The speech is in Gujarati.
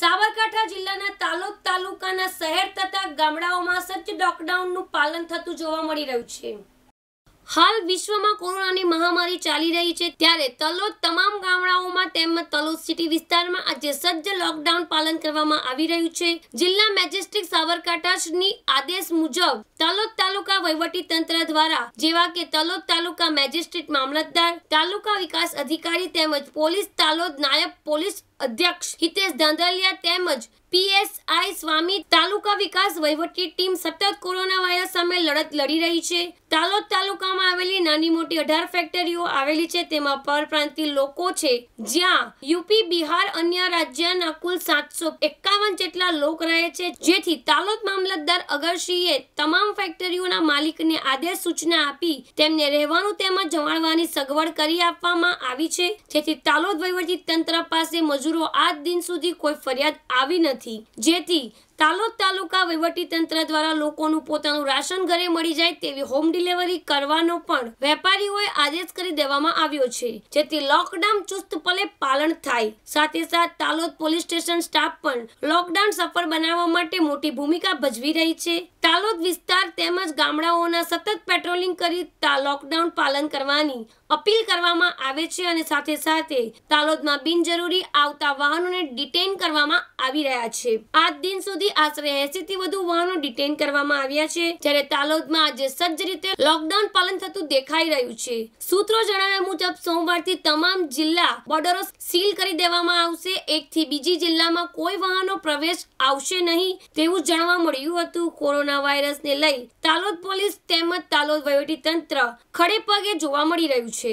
સાબરકાંઠા જિલ્લાના તાલુક તાલુકાના શહેર તથા ગામડાઓમાં સજ્જ લોકડાઉનનું પાલન થતું જોવા મળી રહ્યું છે હાલ વિશ્વમાં કોરોનાની મહામારી ચાલી રહી છે ત્યારે તલોદ તમામ ગામડાઓમાં તેમજ તલોદ સિટી વિસ્તારમાં આજે સજ્જ લોકડાઉન પાલન કરવામાં આવી રહ્યું છે જિલ્લા મેજિસ્ટ્રેટ સાબરકાંઠાની આદેશ મુજબ તલોદ તાલુકા વહીવટી તંત્ર દ્વારા જેવા કે તલોદ તાલુકા મેજિસ્ટ્રેટ મામલતદાર તાલુકા વિકાસ અધિકારી તેમજ પોલીસ તાલોદ નાયબ પોલીસ અધ્યક્ષ હિતેશ ધાંધલિયા તેમજ પીએસઆઈ સ્વામી તાલુ તાલુકા વિકાસ વહીવટી ટીમ સતત કોરોના વાયરસ સામે લડત લડી રહી છે તાલોદ તાલુકામાં આવેલી નાની મોટી અઢાર ફેક્ટરીઓ આવેલી છે તેમાં પરપ્રાંતિ લોકો છે જ્યાં યુપી બિહાર અન્ય રાજ્યના કુલ સાતસો એકાવન જેટલા લોક રહે છે જેથી તાલોદ મામલતદાર અગરસિંહે તમામ ફેક્ટરીઓના માલિકને આદેશ સૂચના આપી તેમને રહેવાનું તેમજ જમાડવાની સગવડ કરી આપવામાં આવી છે જેથી તાલોદ વહીવટી તંત્ર પાસે મજૂરો આજ દિન સુધી કોઈ ફરિયાદ આવી નથી જેથી તાલોદ તાલુકા વહીવટીતંત્ર દ્વારા લોકોનું પોતાનું રાશન ઘરે મળી જાય તેવી હોમ ડિલિવરી કરવાનો પણ વેપારીઓએ આદેશ કરી દેવામાં આવ્યો છે જેથી લોકડાઉન ચુસ્તપલે પાલન થાય સાથે સાથ તાલોદ પોલીસ સ્ટેશન સ્ટાફ પણ લોકડાઉન સફળ બનાવવા માટે મોટી ભૂમિકા ભજવી રહી છે તાલોદ વિસ્તાર તેમજ ગામડાઓના સતત પેટ્રોલિંગ કરી લોકડાઉન પાલન કરવાની અપીલ કરવામાં આવે છે અને સાથે સાથે તાલોદમાં બિનજરૂરી આવતા વાહનોને ડિટેન કરવામાં આવી રહ્યા છે આજ દિન સુધી આશરે એસી થી વધુ વાહનો ડિટેન કરવામાં આવ્યા છે જ્યારે તાલોદમાં આજે સજ્જ રીતે લોકડાઉન પાલન થતું દેખાઈ રહ્યું છે સૂત્રો જણાવ્યા મુજબ સોમવારથી તમામ જિલ્લા બોર્ડરો સીલ કરી દેવામાં આવશે એકથી બીજી જિલ્લામાં કોઈ વાહનો પ્રવેશ આવશે નહીં તેવું જાણવા મળ્યું હતું કોરોના કોરોના વાયરસને લઈ તાલોદ પોલીસ તેમજ તાલોદ વહીવટી તંત્ર ખડે પગે જોવા મળી રહ્યું છે